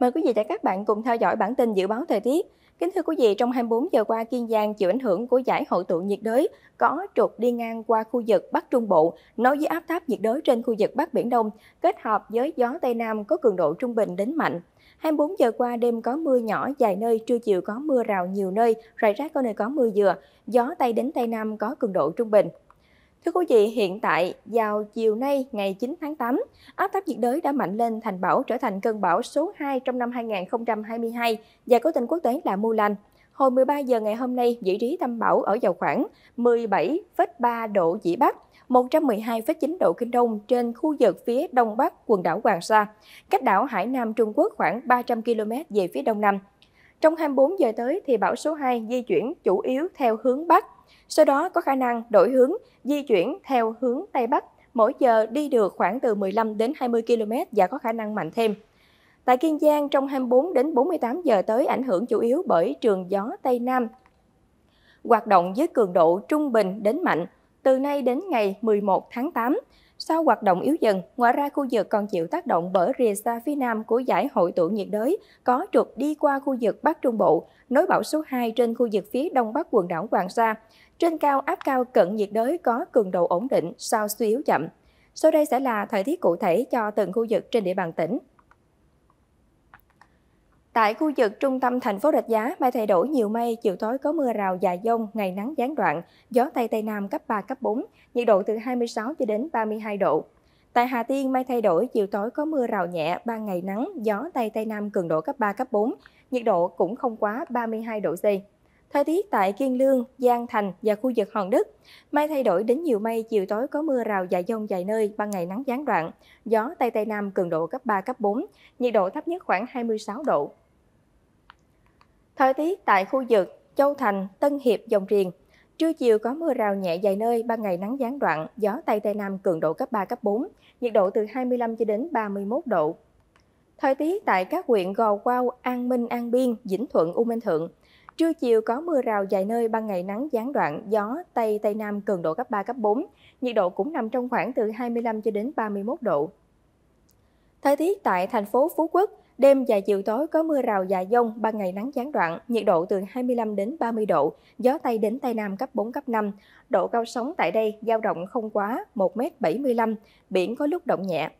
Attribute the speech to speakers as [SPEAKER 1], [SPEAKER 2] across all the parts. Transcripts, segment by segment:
[SPEAKER 1] Mời quý vị và các bạn cùng theo dõi bản tin dự báo thời tiết. Kính thưa quý vị, trong 24 giờ qua, Kiên Giang chịu ảnh hưởng của giải hội tụ nhiệt đới có trục đi ngang qua khu vực Bắc Trung Bộ, nối với áp thấp nhiệt đới trên khu vực Bắc Biển Đông, kết hợp với gió Tây Nam có cường độ trung bình đến mạnh. 24 giờ qua đêm có mưa nhỏ vài nơi, trưa chiều có mưa rào nhiều nơi, rải rác có nơi có mưa vừa, gió Tây đến Tây Nam có cường độ trung bình. Thưa quý vị, hiện tại vào chiều nay ngày 9 tháng 8, áp thấp nhiệt đới đã mạnh lên thành bão trở thành cơn bão số 2 trong năm 2022 và có tên quốc tế là Mulan. Hồi 13 giờ ngày hôm nay, vị trí tâm bão ở vào khoảng 17,3 độ Vĩ Bắc, 112,9 độ Kinh Đông trên khu vực phía đông bắc quần đảo Hoàng Sa, cách đảo Hải Nam Trung Quốc khoảng 300 km về phía đông nam, trong 24 giờ tới thì bão số 2 di chuyển chủ yếu theo hướng Bắc, sau đó có khả năng đổi hướng, di chuyển theo hướng Tây Bắc, mỗi giờ đi được khoảng từ 15 đến 20 km và có khả năng mạnh thêm. Tại Kiên Giang, trong 24 đến 48 giờ tới ảnh hưởng chủ yếu bởi trường gió Tây Nam. Hoạt động với cường độ trung bình đến mạnh từ nay đến ngày 11 tháng 8, sau hoạt động yếu dần, ngoài ra khu vực còn chịu tác động bởi rìa xa phía nam của giải hội tụ nhiệt đới có trục đi qua khu vực Bắc Trung Bộ, nối bão số 2 trên khu vực phía đông bắc quần đảo Hoàng Sa. Trên cao áp cao cận nhiệt đới có cường độ ổn định sau suy yếu chậm. Sau đây sẽ là thời tiết cụ thể cho từng khu vực trên địa bàn tỉnh. Tại khu vực trung tâm thành phố Rạch Giá, mây thay đổi nhiều mây, chiều tối có mưa rào dài dông, ngày nắng gián đoạn, gió Tây Tây Nam cấp 3, cấp 4, nhiệt độ từ 26 cho đến 32 độ. Tại Hà Tiên, mây thay đổi, chiều tối có mưa rào nhẹ, ban ngày nắng, gió Tây Tây Nam cường độ cấp 3, cấp 4, nhiệt độ cũng không quá 32 độ C. Thời tiết tại Kiên Lương, Giang Thành và khu vực Hòn đức Mây thay đổi đến nhiều mây, chiều tối có mưa rào dài dông dài nơi, ban ngày nắng gián đoạn. Gió Tây Tây Nam cường độ cấp 3, cấp 4, nhiệt độ thấp nhất khoảng 26 độ. Thời tiết tại khu vực Châu Thành, Tân Hiệp, Dòng Riền. Trưa chiều có mưa rào nhẹ vài nơi, ban ngày nắng gián đoạn, gió Tây Tây Nam cường độ cấp 3, cấp 4, nhiệt độ từ 25 cho đến 31 độ. Thời tiết tại các huyện Gò Quao, An Minh, An Biên, Vĩnh Thuận, U Minh Thượng. Trưa chiều có mưa rào vài nơi, ban ngày nắng gián đoạn, gió Tây Tây Nam cường độ cấp 3, cấp 4, nhiệt độ cũng nằm trong khoảng từ 25 cho đến 31 độ. Thời tiết tại thành phố Phú Quốc, Đêm và chiều tối có mưa rào và dông, ban ngày nắng gián đoạn, nhiệt độ từ 25 đến 30 độ, gió Tây đến Tây Nam cấp 4, cấp 5. Độ cao sóng tại đây dao động không quá 1m75, biển có lúc động nhẹ.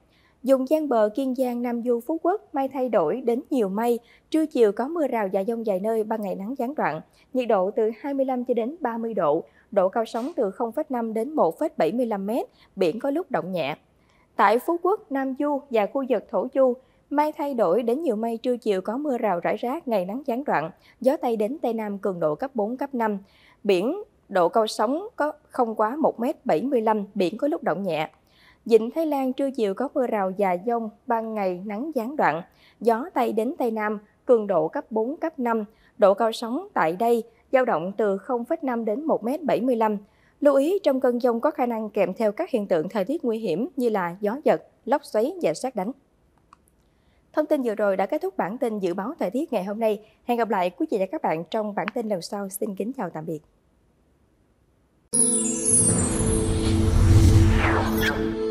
[SPEAKER 1] Dùng gian bờ Kiên Giang, Nam Du, Phú Quốc, mây thay đổi đến nhiều mây, trưa chiều có mưa rào và dông vài nơi, ban ngày nắng gián đoạn, nhiệt độ từ 25 cho đến 30 độ, độ cao sóng từ 0,5 đến 1,75 m, biển có lúc động nhẹ. Tại Phú Quốc, Nam Du và khu vực Thổ Du, Mây thay đổi đến nhiều mây trưa chiều có mưa rào rải rác, ngày nắng gián đoạn, gió Tây đến Tây Nam cường độ cấp 4, cấp 5. Biển độ cao sóng có không quá 1m75, biển có lúc động nhẹ. Vịnh Thái Lan trưa chiều có mưa rào và dông, ban ngày nắng gián đoạn, gió Tây đến Tây Nam, cường độ cấp 4, cấp 5, độ cao sóng tại đây dao động từ 0,5 đến 1m75. Lưu ý trong cơn dông có khả năng kèm theo các hiện tượng thời tiết nguy hiểm như là gió giật, lốc xoáy và sát đánh. Thông tin vừa rồi đã kết thúc bản tin dự báo thời tiết ngày hôm nay. Hẹn gặp lại quý vị và các bạn trong bản tin lần sau. Xin kính chào tạm biệt.